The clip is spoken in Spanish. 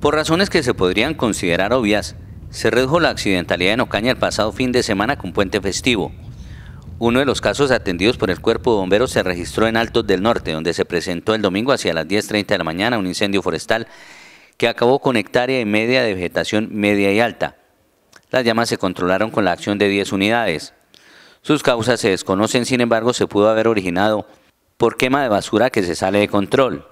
Por razones que se podrían considerar obvias, se redujo la accidentalidad en Ocaña el pasado fin de semana con puente festivo. Uno de los casos atendidos por el cuerpo de bomberos se registró en Altos del Norte, donde se presentó el domingo hacia las 10.30 de la mañana un incendio forestal que acabó con hectárea y media de vegetación media y alta. Las llamas se controlaron con la acción de 10 unidades. Sus causas se desconocen, sin embargo, se pudo haber originado por quema de basura que se sale de control.